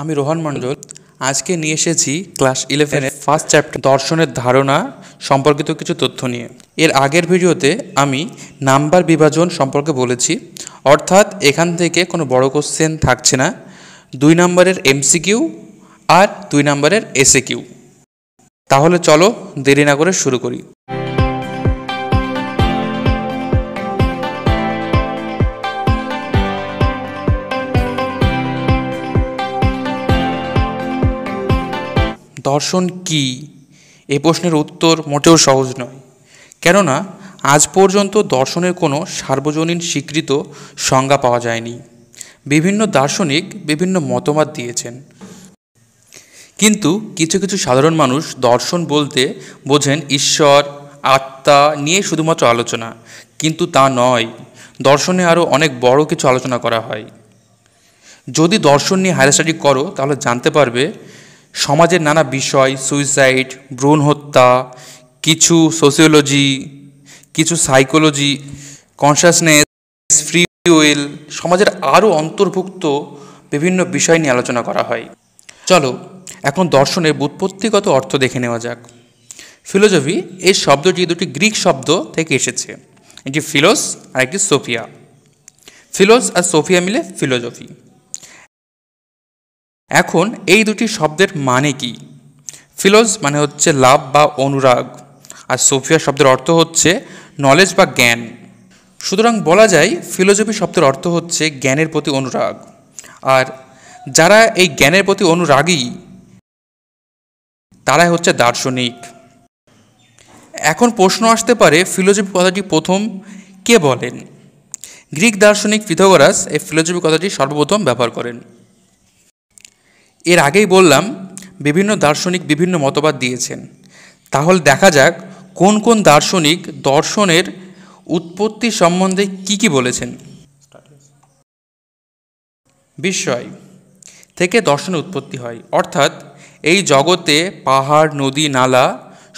আমি রোহান মণ্ডল আজকে নিয়ে এসেছি ক্লাস ইলেভেনের ফার্স্ট চ্যাপ্টার দর্শনের ধারণা সম্পর্কিত কিছু তথ্য নিয়ে এর আগের ভিডিওতে আমি নাম্বার বিভাজন সম্পর্কে বলেছি অর্থাৎ এখান থেকে কোনো বড় কোশ্চেন থাকছে না দুই নম্বরের এমসিকিউ আর দুই নম্বরের এসএ কিউ তাহলে চলো দেরি না করে শুরু করি দর্শন কি এ প্রশ্নের উত্তর মোটেও সহজ নয় কেননা আজ পর্যন্ত দর্শনের কোনো সার্বজনীন স্বীকৃত সংজ্ঞা পাওয়া যায়নি বিভিন্ন দার্শনিক বিভিন্ন মতামত দিয়েছেন কিন্তু কিছু কিছু সাধারণ মানুষ দর্শন বলতে বোঝেন ঈশ্বর আত্মা নিয়ে শুধুমাত্র আলোচনা কিন্তু তা নয় দর্শনে আরও অনেক বড় কিছু আলোচনা করা হয় যদি দর্শন নিয়ে হায়ার স্টাডি করো তাহলে জানতে পারবে সমাজের নানা বিষয় সুইসাইড ভ্রূণ হত্যা কিছু সোশিওলজি কিছু সাইকোলজি কনসাসনেস ফ্রি উইল সমাজের আরও অন্তর্ভুক্ত বিভিন্ন বিষয় নিয়ে আলোচনা করা হয় চলো এখন দর্শনের বুৎপত্তিগত অর্থ দেখে নেওয়া যাক ফিলোজফি এই শব্দটি দুটি গ্রিক শব্দ থেকে এসেছে এটি ফিলোস আর একটি সোফিয়া ফিলোস আর সোফিয়া মিলে ফিলোজফি এখন এই দুটি শব্দের মানে কি ফিলোজ মানে হচ্ছে লাভ বা অনুরাগ আর সোফিয়া শব্দের অর্থ হচ্ছে নলেজ বা জ্ঞান সুতরাং বলা যায় ফিলোজফি শব্দের অর্থ হচ্ছে জ্ঞানের প্রতি অনুরাগ আর যারা এই জ্ঞানের প্রতি অনুরাগী তারাই হচ্ছে দার্শনিক এখন প্রশ্ন আসতে পারে ফিলোজফি কথাটি প্রথম কে বলেন গ্রিক দার্শনিক পিথাগোরাস এই ফিলোজফি কথাটি সর্বপ্রথম ব্যবহার করেন এর আগেই বললাম বিভিন্ন দার্শনিক বিভিন্ন মতবাদ দিয়েছেন তাহলে দেখা যাক কোন কোন দার্শনিক দর্শনের উৎপত্তি সম্বন্ধে কি কি বলেছেন বিস্ময় থেকে দর্শনের উৎপত্তি হয় অর্থাৎ এই জগতে পাহাড় নদী নালা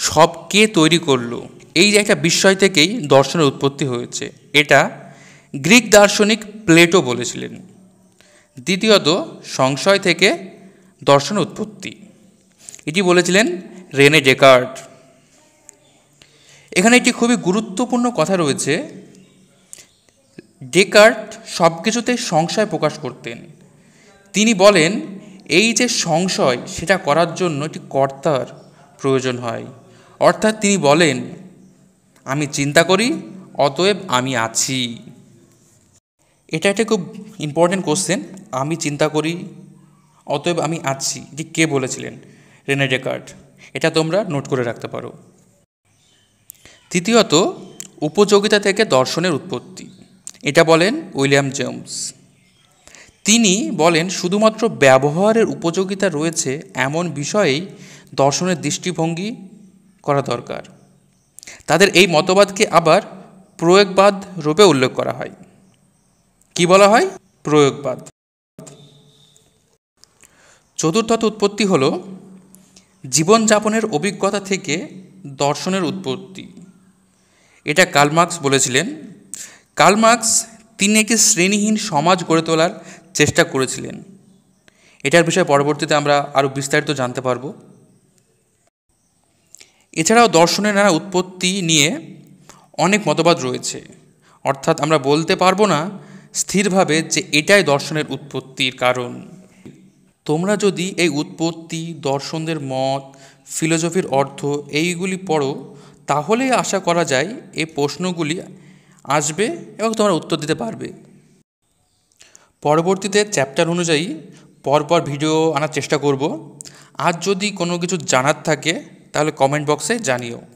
সব কে তৈরি করলো এই একটা বিস্ময় থেকেই দর্শনের উৎপত্তি হয়েছে এটা গ্রিক দার্শনিক প্লেটো বলেছিলেন দ্বিতীয়ত সংশয় থেকে দর্শন উৎপত্তি এটি বলেছিলেন রেনে ডেকার্ট এখানে একটি খুবই গুরুত্বপূর্ণ কথা রয়েছে ডেকার্ট সব কিছুতে সংশয় প্রকাশ করতেন তিনি বলেন এই যে সংশয় সেটা করার জন্য একটি কর্তার প্রয়োজন হয় অর্থাৎ তিনি বলেন আমি চিন্তা করি অতএব আমি আছি এটা একটা খুব ইম্পর্টেন্ট কোশ্চেন আমি চিন্তা করি অতএব আমি আছি যে কে বলেছিলেন রেনে ডেকার্ট এটা তোমরা নোট করে রাখতে পারো তৃতীয়ত উপযোগিতা থেকে দর্শনের উৎপত্তি এটা বলেন উইলিয়াম জেমস তিনি বলেন শুধুমাত্র ব্যবহারের উপযোগিতা রয়েছে এমন বিষয়েই দর্শনের দৃষ্টিভঙ্গি করা দরকার তাদের এই মতবাদকে আবার প্রয়োগবাদ রূপে উল্লেখ করা হয় কি বলা হয় প্রয়োগবাদ চতুর্থত উৎপত্তি হল জীবনযাপনের অভিজ্ঞতা থেকে দর্শনের উৎপত্তি এটা কালমার্কস বলেছিলেন কালমার্কস তিনি একটি শ্রেণীহীন সমাজ গড়ে তোলার চেষ্টা করেছিলেন এটার বিষয়ে পরবর্তীতে আমরা আরও বিস্তারিত জানতে পারব এছাড়াও দর্শনের নানা উৎপত্তি নিয়ে অনেক মতবাদ রয়েছে অর্থাৎ আমরা বলতে পারবো না স্থিরভাবে যে এটাই দর্শনের উৎপত্তির কারণ তোমরা যদি এই উৎপত্তি দর্শনদের মত ফিলোসফির অর্থ এইগুলি পড়ো তাহলেই আশা করা যায় এই প্রশ্নগুলি আসবে এবং তোমরা উত্তর দিতে পারবে পরবর্তীতে চ্যাপ্টার অনুযায়ী পরপর ভিডিও আনার চেষ্টা করব আর যদি কোনো কিছু জানার থাকে তাহলে কমেন্ট বক্সে জানিও